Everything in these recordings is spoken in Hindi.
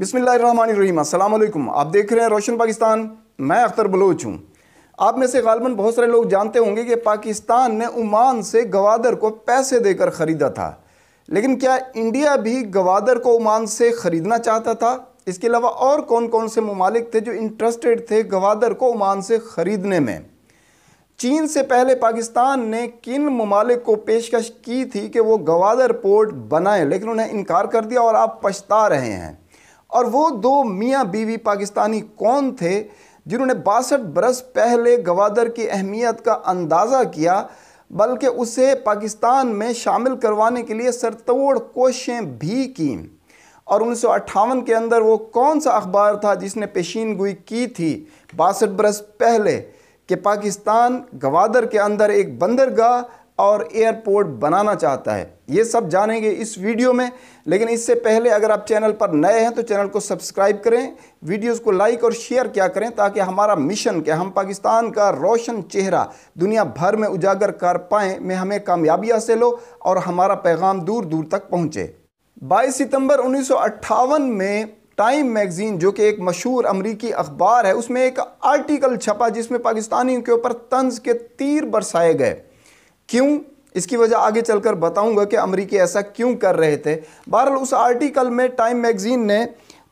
बिसमीम अल्लाम आप देख रहे हैं रोशन पाकिस्तान मैं अख्तर बलोच हूँ आप में से गालबन बहुत सारे लोग जानते होंगे कि पाकिस्तान ने ओमान से गवादर को पैसे देकर ख़रीदा था लेकिन क्या इंडिया भी गवादर को ओमान से ख़रीदना चाहता था इसके अलावा और कौन कौन से ममालिक थे जो इंटरेस्टेड थे गवादर को ओमान से ख़रीदने में चीन से पहले पाकिस्तान ने किन ममालिक को पेशकश की थी कि वो गवादर पोर्ट बनाएं लेकिन उन्हें इनकार कर दिया और आप पछता रहे हैं और वो दो मियाँ बीवी पाकिस्तानी कौन थे जिन्होंने बासठ बरस पहले गवादर की अहमियत का अंदाज़ा किया बल्कि उसे पाकिस्तान में शामिल करवाने के लिए सरतोड़ कोशें भी की और उन्नीस के अंदर वो कौन सा अखबार था जिसने पेशीन गोई की थी बासठ बरस पहले कि पाकिस्तान गवादर के अंदर एक बंदरगाह और एयरपोर्ट बनाना चाहता है ये सब जानेंगे इस वीडियो में लेकिन इससे पहले अगर आप चैनल पर नए हैं तो चैनल को सब्सक्राइब करें वीडियोस को लाइक और शेयर क्या करें ताकि हमारा मिशन क्या हम पाकिस्तान का रोशन चेहरा दुनिया भर में उजागर कर पाएँ में हमें कामयाबी हासिल हो और हमारा पैगाम दूर दूर तक पहुँचे बाईस सितम्बर उन्नीस में टाइम मैगज़ीन जो कि एक मशहूर अमरीकी अखबार है उसमें एक आर्टिकल छपा जिसमें पाकिस्तानियों के ऊपर तंज के तीर बरसाए गए क्यों इसकी वजह आगे चलकर बताऊंगा कि अमरीकी ऐसा क्यों कर रहे थे बहरहाल उस आर्टिकल में टाइम मैगजीन ने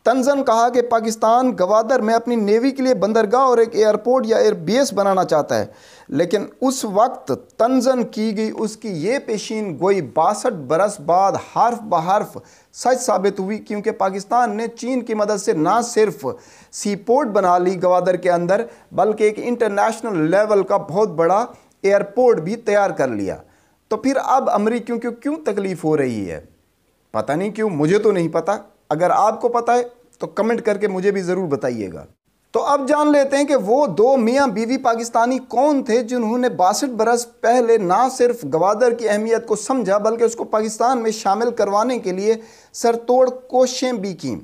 तंजन कहा कि पाकिस्तान गवादर में अपनी नेवी के लिए बंदरगाह और एक एयरपोर्ट या एयरबेस बनाना चाहता है लेकिन उस वक्त तंजन की गई उसकी ये पेशीन गोई बासठ बरस बाद हर्फ बहर्फ सच साबित हुई क्योंकि पाकिस्तान ने चीन की मदद से ना सिर्फ सी पोर्ट बना ली गवादर के अंदर बल्कि एक इंटरनेशनल लेवल का बहुत बड़ा एयरपोर्ट भी तैयार कर लिया तो फिर अब अमरीकियों को क्यों तकलीफ़ हो रही है पता नहीं क्यों मुझे तो नहीं पता अगर आपको पता है तो कमेंट करके मुझे भी ज़रूर बताइएगा तो अब जान लेते हैं कि वो दो मियां बीवी पाकिस्तानी कौन थे जिन्होंने बासठ बरस पहले ना सिर्फ गवादर की अहमियत को समझा बल्कि उसको पाकिस्तान में शामिल करवाने के लिए सरतोड़ कोशिशें भी कीं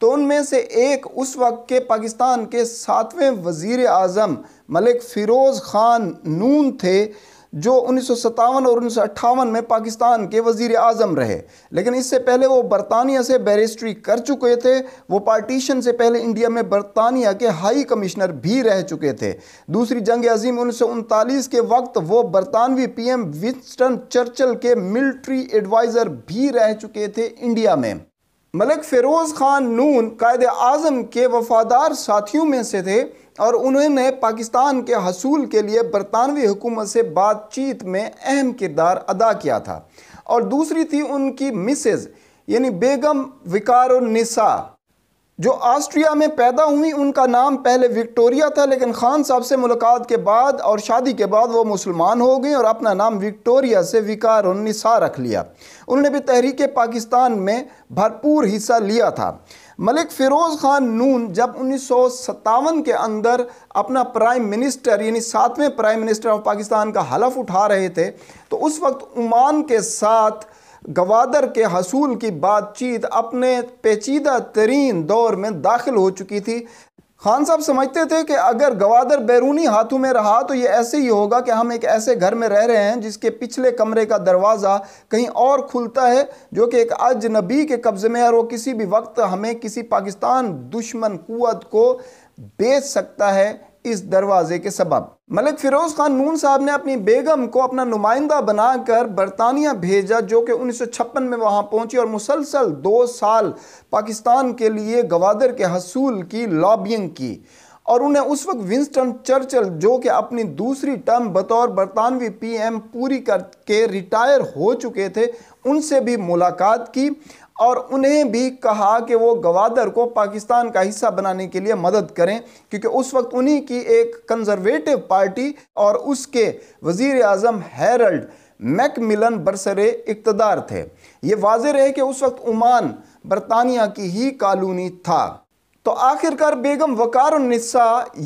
तो उनमें से एक उस वक्त के पाकिस्तान के सातवें वज़ी अजम मलिक फ़िरोज़ ख़ान नून थे जो उन्नीस और उन्नीस में पाकिस्तान के वजीर आज़म रहे लेकिन इससे पहले वो बरतानिया से बैरिस्ट्री कर चुके थे वो पार्टीशन से पहले इंडिया में बरतानिया के हाई कमिश्नर भी रह चुके थे दूसरी जंग अजीम उन्नीस के वक्त वो बरतानवी पीएम विंस्टन चर्चल के मिलिट्री एडवाइज़र भी रह चुके थे इंडिया में मलिक फ़िरोज़ ख़ान नून कायद अज़म के वफ़ादार साथियों में से थे और उन्होंने पाकिस्तान के हसूल के लिए बरतानवी हुकूमत से बातचीत में अहम किरदार अदा किया था और दूसरी थी उनकी मिसेज़ यानी बेगम विकार निसा जो ऑस्ट्रिया में पैदा हुई उनका नाम पहले विक्टोरिया था लेकिन खान साहब से मुलाकात के बाद और शादी के बाद वो मुसलमान हो गई और अपना नाम विक्टोरिया से विकार उन्निसा रख लिया उन्होंने भी तहरीक पाकिस्तान में भरपूर हिस्सा लिया था मलिक फ़िरोज़ ख़ान नून जब उन्नीस के अंदर अपना प्राइम मिनिस्टर यानी सातवें प्राइम मिनिस्टर ऑफ पाकिस्तान का हलफ उठा रहे थे तो उस वक्त उमान के साथ गवादर के हसूल की बातचीत अपने पेचीदा तरीन दौर में दाखिल हो चुकी थी खान साहब समझते थे कि अगर गवादर बैरूनी हाथों में रहा तो ये ऐसे ही होगा कि हम एक ऐसे घर में रह रहे हैं जिसके पिछले कमरे का दरवाज़ा कहीं और खुलता है जो कि एक अजनबी के कब्ज़े में है और वो किसी भी वक्त हमें किसी पाकिस्तान दुश्मन कुत को बेच सकता है इस दरवाजे के सबब मलिक फिरोज खान नून साहब ने अपनी बेगम को अपना नुमाइंदा बनाकर बरतानिया भेजा जो कि उन्नीस में वहां पहुंची और मुसलसल दो साल पाकिस्तान के लिए गवादर के हसूल की लॉबिंग की और उन्हें उस वक्त विंस्टन चर्चल जो कि अपनी दूसरी टर्म बतौर बरतानवी पीएम पूरी करके रिटायर हो चुके थे उनसे भी मुलाकात की और उन्हें भी कहा कि वो गवादर को पाकिस्तान का हिस्सा बनाने के लिए मदद करें क्योंकि उस वक्त उन्हीं की एक कंजर्वेटिव पार्टी और उसके वज़ी अजम हैरल्ड मैक मिलन बरसरे इकतदार थे ये वाज रहे कि उस वक्त उमान बरतानिया की ही कॉलोनी था तो आखिरकार बेगम वकार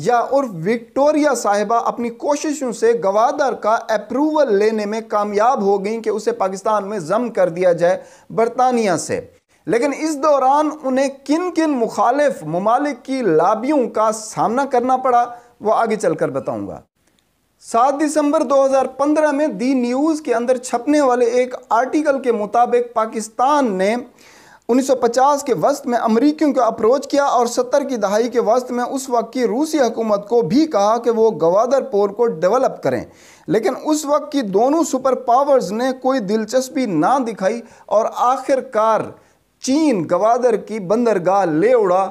या उर्फ विक्टोरिया साहिबा अपनी कोशिशों से गवादर का अप्रूवल लेने में कामयाब हो गई कि उसे पाकिस्तान में जम कर दिया जाए बरतानिया से लेकिन इस दौरान उन्हें किन किन मुखालिफ ममालिक की लाबियों का सामना करना पड़ा वो आगे चल कर बताऊँगा सात दिसंबर 2015 में दी न्यूज़ के अंदर छपने वाले एक आर्टिकल के मुताबिक पाकिस्तान ने 1950 के वस्त में अमरीकियों को अप्रोच किया और 70 की दहाई के वस्त में उस वक्त की रूसी हुकूमत को भी कहा कि वो गवादर पोर को डेवलप करें लेकिन उस वक्त की दोनों सुपर पावर्स ने कोई दिलचस्पी ना दिखाई और आखिरकार चीन गवादर की बंदरगाह ले उड़ा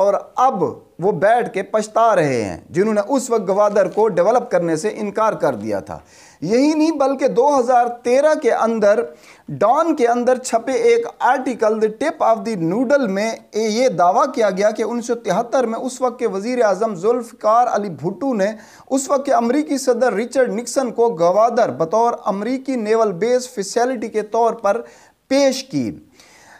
और अब वो बैठ के पछता रहे हैं जिन्होंने उस वक्त गवादर को डेवलप करने से इनकार कर दिया था यही नहीं बल्कि 2013 के अंदर डॉन के अंदर छपे एक article the tip of the noodle में ये दावा किया गया कि उन्नीस में उस वक्त के वजीर अजम जुल्फ़ार अली भुट्टू ने उस वक्त के अमरीकी सदर रिचर्ड निक्सन को गवादर बतौर अमरीकी नेवल बेस फैसिलिटी के तौर पर पेश की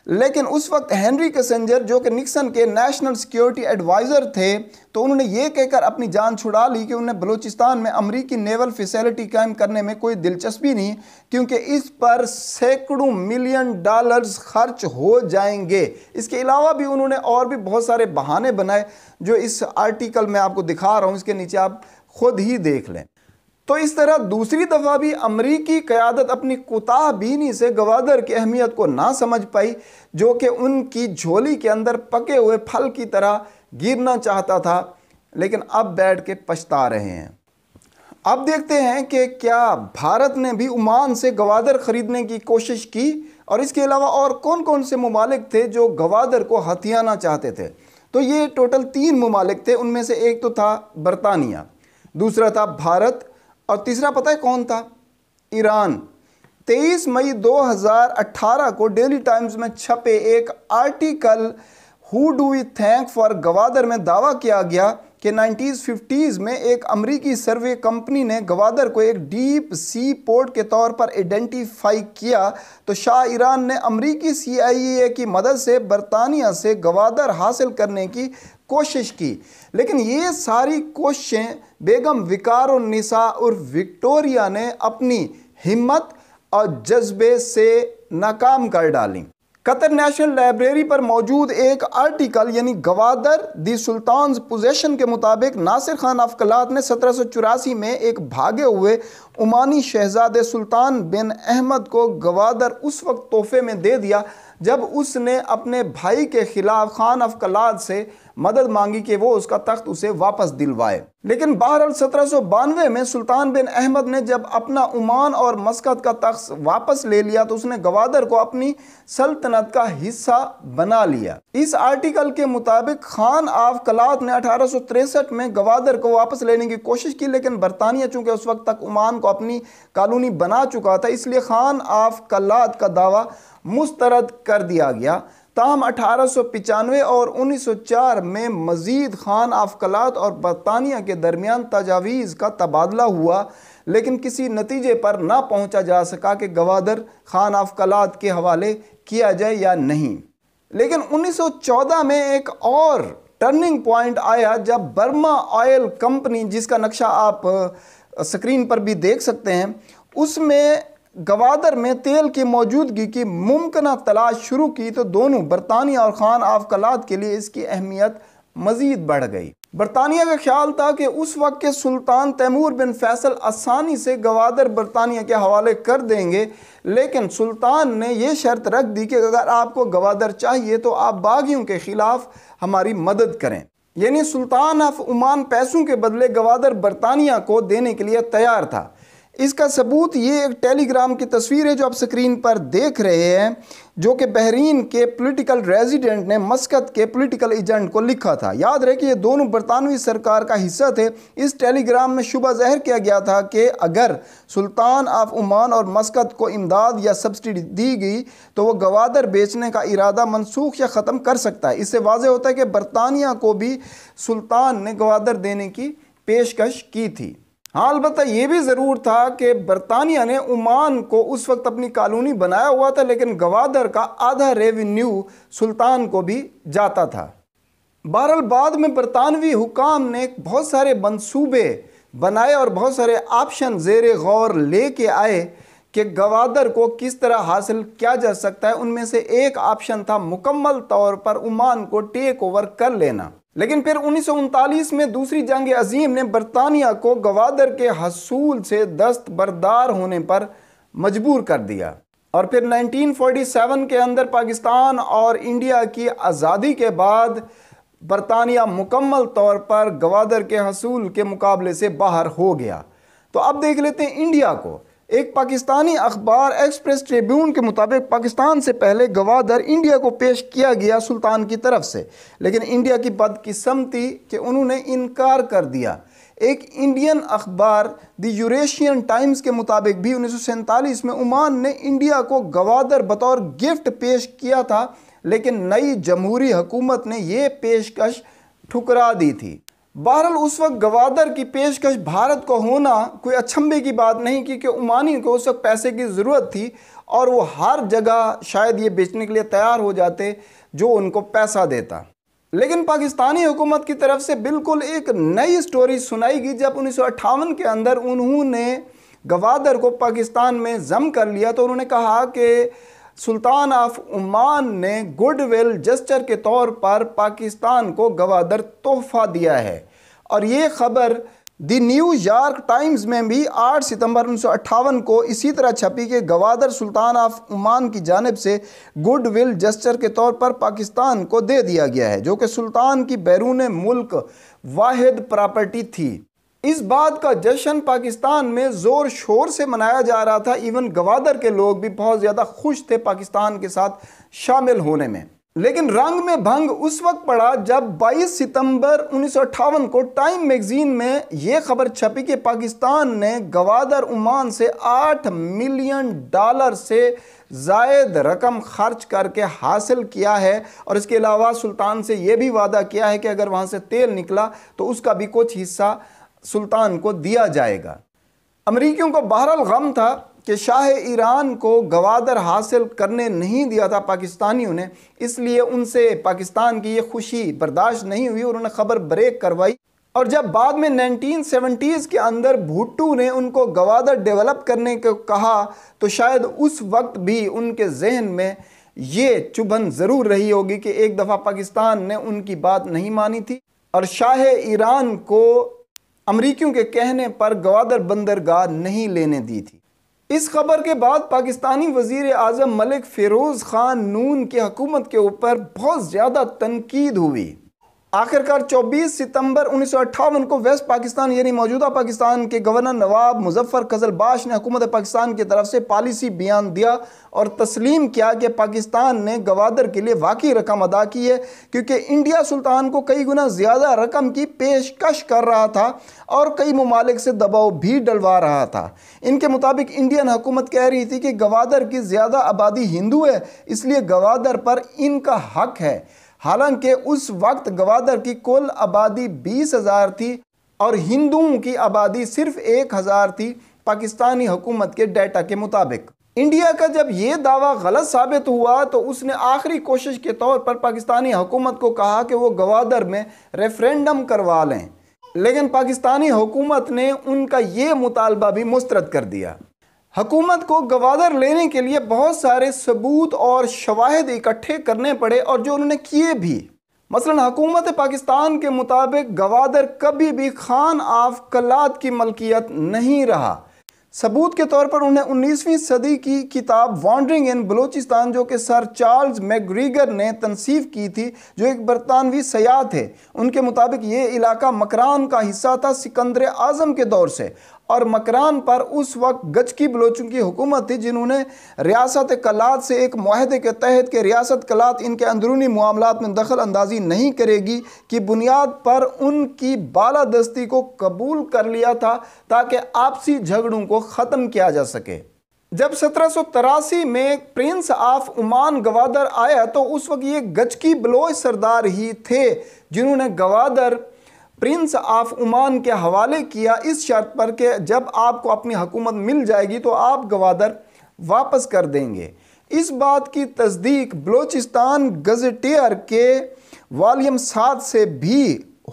लेकिन उस वक्त हेनरी कैसेंजर जो कि निक्सन के नेशनल सिक्योरिटी एडवाइज़र थे तो उन्होंने ये कहकर अपनी जान छुड़ा ली कि उन्हें बलूचिस्तान में अमरीकी नेवल फैसिलिटी कायम करने में कोई दिलचस्पी नहीं क्योंकि इस पर सैकड़ों मिलियन डॉलर्स खर्च हो जाएंगे इसके अलावा भी उन्होंने और भी बहुत सारे बहाने बनाए जो इस आर्टिकल में आपको दिखा रहा हूँ इसके नीचे आप खुद ही देख लें तो इस तरह दूसरी दफ़ा भी अमरीकी क़्यादत अपनी कुताह बीनी से गवादर की अहमियत को ना समझ पाई जो कि उनकी झोली के अंदर पके हुए फल की तरह गिरना चाहता था लेकिन अब बैठ के पछता रहे हैं अब देखते हैं कि क्या भारत ने भी उमान से गवादर ख़रीदने की कोशिश की और इसके अलावा और कौन कौन से ममालिक थे जो गवादर को हथियाना चाहते थे तो ये टोटल तीन ममालिक थे उनमें से एक तो था बरतानिया दूसरा था भारत और तीसरा पता है कौन था ईरान 23 मई 2018 को डेली टाइम्स में छपे एक article who do we thank for Gwadar में दावा किया गया कि 1950s में एक अमरीकी सर्वे कंपनी ने गवादर को एक डीप सी पोर्ट के तौर पर आइडेंटिफाई किया तो शाह ईरान ने अमरीकी सीआईए की मदद से बरतानिया से गवादर हासिल करने की कोशिश की लेकिन ये सारी कोशिशें बेगम विकार निसा और विक्टोरिया ने अपनी हिम्मत और जज्बे से नाकाम कर डाली कतर नेशनल लाइब्रेरी पर मौजूद एक आर्टिकल यानी गवादर दी सुल्तान पोजेशन के मुताबिक नासिर खान अफकलात ने सत्रह सौ चौरासी में एक भागे हुए उमानी शहजादे सुल्तान बिन अहमद को गवादर उस वक्त तोहफे में दे दिया जब उसने अपने भाई के ख़िलाफ़ खान अफकलात से मदद मांगी कि वो उसका तख्त उसे वापस दिलवाए लेकिन बहरहाल सत्रह में सुल्तान बिन अहमद ने जब अपना उमान और मस्कत का तख्त वापस ले लिया तो उसने गवादर को अपनी सल्तनत का हिस्सा बना लिया इस आर्टिकल के मुताबिक खान आफ कलात ने अठारह में गवादर को वापस लेने की कोशिश की लेकिन बरतानिया चूंकि उस वक्त तक उमान को अपनी कॉलोनी बना चुका था इसलिए खान आफ कलात का दावा मुस्तरद कर दिया गया ताम अठारह सौ पचानवे और उन्नीस सौ चार में मजीद खान आफकलात और बरतानिया के दरमियान तजावीज़ का तबादला हुआ लेकिन किसी नतीजे पर ना पहुँचा जा सका कि गवादर खान आफकलात के हवाले किया जाए या नहीं लेकिन उन्नीस सौ चौदह में एक और टर्निंग पॉइंट आया जब बर्मा ऑयल कंपनी जिसका नक्शा आप स्क्रीन पर भी देख सकते हैं उसमें गवादर में तेल की मौजूदगी की मुमकिन तलाश शुरू की तो दोनों बरतानिया और खान आफकलात के लिए इसकी अहमियत मज़ीद बढ़ गई बरतानिया का ख्याल था कि उस वक्त के सुल्तान तैमूर बिन फैसल आसानी से गवादर बरतानिया के हवाले कर देंगे लेकिन सुल्तान ने यह शर्त रख दी कि अगर आपको गवादर चाहिए तो आप बागियों के ख़िलाफ़ हमारी मदद करें यानी सुल्तान ऑफ उमान पैसों के बदले गवादर बरतानिया को देने के लिए तैयार था इसका सबूत ये एक टेलीग्राम की तस्वीर है जो आप स्क्रीन पर देख रहे हैं जो कि बहरीन के पॉलिटिकल रेजिडेंट ने मस्कत के पॉलिटिकल एजेंट को लिखा था याद रहे कि ये दोनों बरतानवी सरकार का हिस्सा थे इस टेलीग्राम में शुबा जहर किया गया था कि अगर सुल्तान ऑफ उमान और मस्कत को इमदाद या सब्सिडी दी गई तो वह गवादर बेचने का इरादा मनसूख या ख़त्म कर सकता है इससे वाजह होता है कि बरतानिया को भी सुल्तान ने गवादर देने की पेशकश की थी हाँ अलबत् ये भी ज़रूर था कि बरतानिया ने ओमान को उस वक्त अपनी कॉलोनी बनाया हुआ था लेकिन गवादर का आधा रेवेन्यू सुल्तान को भी जाता था बहरल बाद में बरतानवी हुकाम ने बहुत सारे मनसूबे बनाए और बहुत सारे ऑप्शन जेर गौर ले के आए कि गवादर को किस तरह हासिल किया जा सकता है उनमें से एक ऑप्शन था मुकम्मल तौर पर ओमान को टेक ओवर कर लेना लेकिन फिर उन्नीस में दूसरी जंग अजीम ने बरतानिया को गवादर के हसूल से दस्त बरदार होने पर मजबूर कर दिया और फिर 1947 के अंदर पाकिस्तान और इंडिया की आज़ादी के बाद बरतानिया मुकम्मल तौर पर गवादर के हसूल के मुकाबले से बाहर हो गया तो अब देख लेते हैं इंडिया को एक पाकिस्तानी अखबार एक्सप्रेस ट्रिब्यून के मुताबिक पाकिस्तान से पहले गवादर इंडिया को पेश किया गया सुल्तान की तरफ से लेकिन इंडिया की बदकिस्मती कि उन्होंने इनकार कर दिया एक इंडियन अखबार द यूरेशियन टाइम्स के मुताबिक भी उन्नीस में उमान ने इंडिया को गवादर बतौर गिफ्ट पेश किया था लेकिन नई जमहूरी हुकूमत ने यह पेशकश ठुकरा दी थी बहरहाल उस वक्त गवादर की पेशकश भारत को होना कोई अचंभे की बात नहीं क्योंकि उमानी को उस वक्त पैसे की ज़रूरत थी और वो हर जगह शायद ये बेचने के लिए तैयार हो जाते जो उनको पैसा देता लेकिन पाकिस्तानी हुकूमत की तरफ से बिल्कुल एक नई स्टोरी सुनाई गई जब उन्नीस के अंदर उन्होंने गवादर को पाकिस्तान में जम कर लिया तो उन्होंने कहा कि सुल्तान ऑफ उमान ने गुडविल जस्चर के तौर पर पाकिस्तान को गवादर तोहफा दिया है और ये खबर दी न्यूयॉर्क टाइम्स में भी 8 सितंबर उन्नीस को इसी तरह छपी कि गवादर सुल्तान ऑफ उमान की जानब से गुडविल जस्चर के तौर पर पाकिस्तान को दे दिया गया है जो कि सुल्तान की बैरून मुल्क वाहिद प्रॉपर्टी थी इस बात का जश्न पाकिस्तान में ज़ोर शोर से मनाया जा रहा था इवन गवादर के लोग भी बहुत ज़्यादा खुश थे पाकिस्तान के साथ शामिल होने में लेकिन रंग में भंग उस वक्त पड़ा जब 22 सितंबर उन्नीस को टाइम मैगजीन में यह खबर छपी कि पाकिस्तान ने गवादर उमान से 8 मिलियन डॉलर से जायद रकम खर्च करके हासिल किया है और इसके अलावा सुल्तान से यह भी वादा किया है कि अगर वहां से तेल निकला तो उसका भी कुछ हिस्सा सुल्तान को दिया जाएगा अमरीकियों को बहरहाल गम था कि शाह ईरान को गवादर हासिल करने नहीं दिया था पाकिस्तानियों ने इसलिए उनसे पाकिस्तान की ये खुशी बर्दाश्त नहीं हुई और उन्होंने खबर ब्रेक करवाई और जब बाद में 1970s के अंदर भुट्टू ने उनको गवादर डेवलप करने को कहा तो शायद उस वक्त भी उनके जहन में ये चुभन ज़रूर रही होगी कि एक दफ़ा पाकिस्तान ने उनकी बात नहीं मानी थी और शाह ईरान को अमरीकियों के कहने पर गवादर बंदरगाह नहीं लेने दी थी इस खबर के बाद पाकिस्तानी वजीर अजम मलिक फ़िरोज़ ख़ान नून की हकूमत के ऊपर बहुत ज़्यादा तनकीद हुई आखिरकार 24 सितंबर उन्नीस को वेस्ट पाकिस्तान यानी मौजूदा पाकिस्तान के गवर्नर नवाब मुजफ्फर कजल बाश ने हुकूमत पाकिस्तान की तरफ से पॉलिसी बयान दिया और तस्लीम किया कि पाकिस्तान ने गवादर के लिए वाकई रकम अदा की है क्योंकि इंडिया सुल्तान को कई गुना ज़्यादा रकम की पेशकश कर रहा था और कई ममालिक से दबाव भी डलवा रहा था इनके मुताबिक इंडियन हुकूमत कह रही थी कि गवादर की ज़्यादा आबादी हिंदू है इसलिए गवादर पर इनका हक है हालांकि उस वक्त गवादर की कुल आबादी बीस हज़ार थी और हिंदुओं की आबादी सिर्फ एक हज़ार थी पाकिस्तानी हुकूमत के डाटा के मुताबिक इंडिया का जब ये दावा गलत साबित हुआ तो उसने आखिरी कोशिश के तौर पर पाकिस्तानी हुकूमत को कहा कि वो गवादर में रेफरेंडम करवा लें लेकिन पाकिस्तानी हुकूमत ने उनका ये मुतालबा भी मुस्रद कर दिया हुकूमत को गवादर लेने के लिए बहुत सारे सबूत और शवाहद इकट्ठे करने पड़े और जो उन्होंने किए भी मसलन हकूमत पाकिस्तान के मुताबिक गवादर कभी भी खान आफ कलाद की मलकियत नहीं रहा सबूत के तौर पर उन्हें 19वीं सदी की किताब वॉन्ड्रिंग इन बलूचिस्तान जो कि सर चार्ल्स मैग्रीगर ने तनसीफ की थी जो एक बरतानवी सयाह थे उनके मुताबिक ये इलाका मकरान का हिस्सा था सिकंदर आज़म के दौर से और मकरान पर उस वक्त गज की बलोचों की हुकूमत थी जिन्होंने रियासत कलात से एक माहदे के तहत के रियासत कलात इनके अंदरूनी मामला में दखल अंदाजी नहीं करेगी की बुनियाद पर उनकी बाला दस्ती को कबूल कर लिया था ताकि आपसी झगड़ों को ख़त्म किया जा सके जब सत्रह में प्रिंस ऑफ उमान गवादर आया तो उस वक्त ये गजकी बलोच सरदार ही थे जिन्होंने गवादर प्रिंस ऑफ उमान के हवाले किया इस शर्त पर कि जब आपको अपनी हुकूमत मिल जाएगी तो आप गवादर वापस कर देंगे इस बात की तस्दीक बलोचिस्तान गज़ेटियर के वालीम सात से भी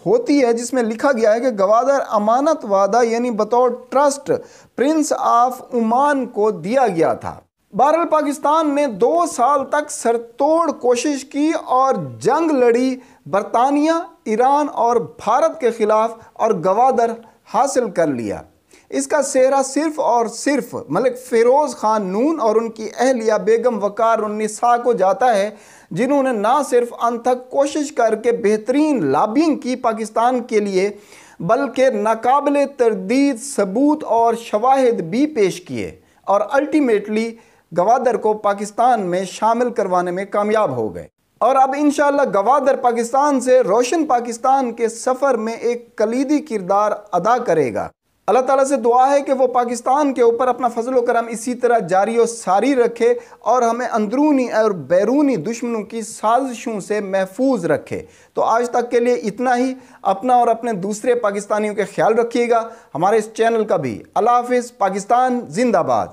होती है जिसमें लिखा गया है कि गवादर अमानत वादा यानी बतौर ट्रस्ट प्रिंस ऑफ उमान को दिया गया था बहरल पाकिस्तान ने दो साल तक सरतोड़ कोशिश की और जंग लड़ी बरतानिया ईरान और भारत के ख़िलाफ़ और गवादर हासिल कर लिया इसका सेहरा सिर्फ और सिर्फ मलिक फ़िरोज़ ख़ान नून और उनकी अहलिया बेगम वकार उन्निसा को जाता है जिन्होंने ना सिर्फ अनथक कोशिश करके बेहतरीन लाबिंग की पाकिस्तान के लिए बल्कि नाकबिल तरदीद सबूत और शवाहद भी पेश किए और अल्टीमेटली गवादर को पाकिस्तान में शामिल करवाने में कामयाब हो गए और अब इन गवादर पाकिस्तान से रोशन पाकिस्तान के सफ़र में एक कलीदी किरदार अदा करेगा अल्लाह ताला से दुआ है कि वो पाकिस्तान के ऊपर अपना फजल करम इसी तरह जारी और सारी रखे और हमें अंदरूनी और बैरूनी दुश्मनों की साजिशों से महफूज रखे तो आज तक के लिए इतना ही अपना और अपने दूसरे पाकिस्तानियों के ख्याल रखिएगा हमारे इस चैनल का भी अल्लाह हाफ पाकिस्तान जिंदाबाद